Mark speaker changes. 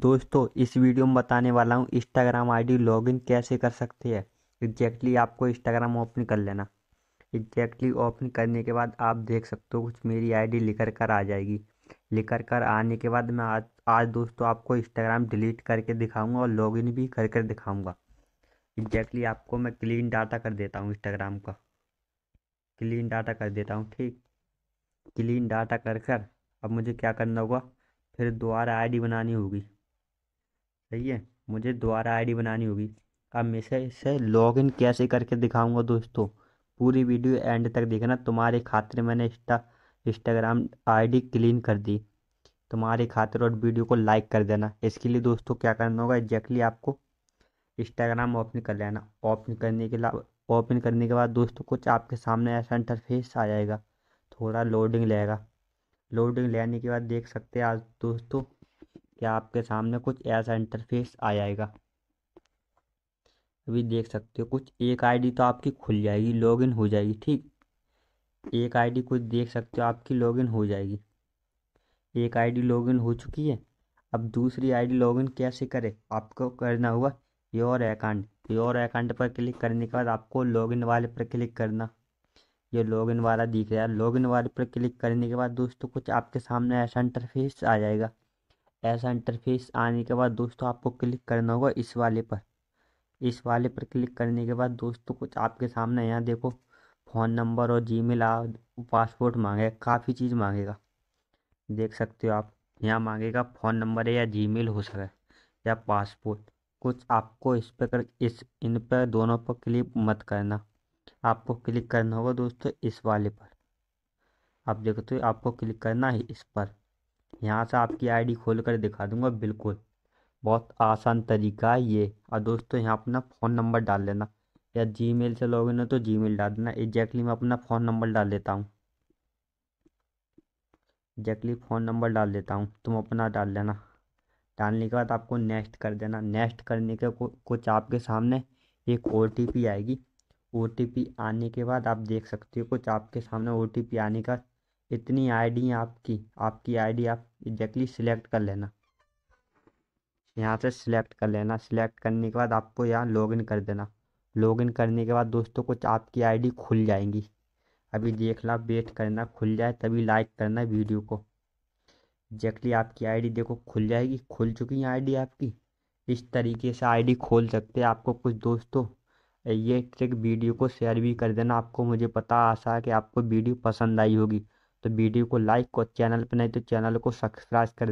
Speaker 1: दोस्तों इस वीडियो में बताने वाला हूँ इंस्टाग्राम आईडी लॉगिन कैसे कर सकते हैं एग्जैक्टली आपको इंस्टाग्राम ओपन कर लेना एग्जैक्टली ओपन करने के बाद आप देख सकते हो कुछ मेरी आईडी लिखर कर आ जाएगी लिखर कर आने के बाद मैं आज आज दोस्तों आपको इंस्टाग्राम डिलीट करके दिखाऊंगा और लॉगिन भी कर कर दिखाऊँगा एग्जैक्टली आपको मैं क्लीन डाटा कर देता हूँ इंस्टाग्राम का क्लीन डाटा कर देता हूँ ठीक क्लीन डाटा कर कर अब मुझे क्या करना होगा फिर दोबारा आईडी बनानी होगी सही है मुझे दोबारा आईडी बनानी होगी अब मैं से इसे लॉगिन कैसे करके दिखाऊंगा दोस्तों पूरी वीडियो एंड तक देखना तुम्हारे खातिर मैंने इंस्टा इंस्टाग्राम आईडी क्लीन कर दी तुम्हारे खातिर और वीडियो को लाइक कर देना इसके लिए दोस्तों क्या करना होगा एग्जैक्टली आपको इंस्टाग्राम ओपन कर लेना ओपन करने के बाद ओपन करने के बाद दोस्तों कुछ आपके सामने ऐसा इंटरफेस आ जाएगा थोड़ा लोडिंग लेगा लोडिंग लेने के बाद देख सकते हैं आज दोस्तों क्या आपके सामने कुछ ऐसा इंटरफेस आ जाएगा अभी देख सकते हो कुछ एक आईडी तो आपकी खुल जाएगी लॉगिन हो जाएगी ठीक एक आईडी कुछ देख सकते हो आपकी लॉगिन हो जाएगी एक आईडी लॉगिन हो चुकी है अब दूसरी आईडी लॉगिन कैसे करें आपको करना होगा योर अकाउंट योर अकाउंट पर क्लिक करने के बाद आपको लॉगिन वाले पर क्लिक करना ये लॉगिन वाला दिख रहा है लॉगिन वाले पर क्लिक करने के बाद दोस्तों कुछ आपके सामने ऐसा इंटरफेस आ जाएगा ऐसा इंटरफेस आने के बाद दोस्तों आपको क्लिक करना होगा इस वाले पर इस वाले पर क्लिक करने के बाद दोस्तों कुछ आपके सामने यहाँ देखो फ़ोन नंबर और जी मेल पासपोर्ट मांगेगा काफ़ी चीज़ मांगेगा देख सकते हो आप यहाँ मांगेगा फ़ोन नंबर है या जी मेल हो सके या पासपोर्ट कुछ आपको इस पर कर इस इन पर दोनों पर क्लिक मत करना आपको क्लिक करना होगा दोस्तों इस वाले पर आप देखते हो आपको क्लिक करना है इस पर यहाँ से आपकी आईडी खोल कर दिखा दूंगा बिल्कुल बहुत आसान तरीका है ये और दोस्तों यहाँ अपना फ़ोन नंबर डाल लेना या जी मेल से लोग ना तो जी मेल डाल देना एग्जैक्टली मैं अपना फ़ोन नंबर डाल देता हूँ एग्जैक्टली फ़ोन नंबर डाल देता हूँ तुम अपना डाल लेना डालने के बाद आपको नेक्स्ट कर देना नेक्स्ट करने के कुछ आपके सामने एक ओ आएगी ओ आने के बाद आप देख सकते हो कुछ आपके सामने ओ आने का इतनी आईडी आपकी आपकी आईडी आप एग्जैक्टली सिलेक्ट कर लेना यहाँ से सिलेक्ट कर लेना सिलेक्ट करने के बाद आपको यहाँ लॉगिन कर देना लॉगिन करने के बाद दोस्तों कुछ आपकी आईडी खुल जाएंगी अभी देखना वेट करना खुल जाए तभी लाइक करना वीडियो को एग्जैक्टली आपकी आईडी देखो खुल जाएगी खुल चुकी है डी आपकी इस तरीके से डी खोल सकते हैं आपको कुछ दोस्तों ये ट्रिक वीडियो को शेयर भी कर देना आपको मुझे पता आशा है कि आपको वीडियो पसंद आई होगी तो वीडियो को लाइक और चैनल पर नहीं तो चैनल को सब्सक्राइब कर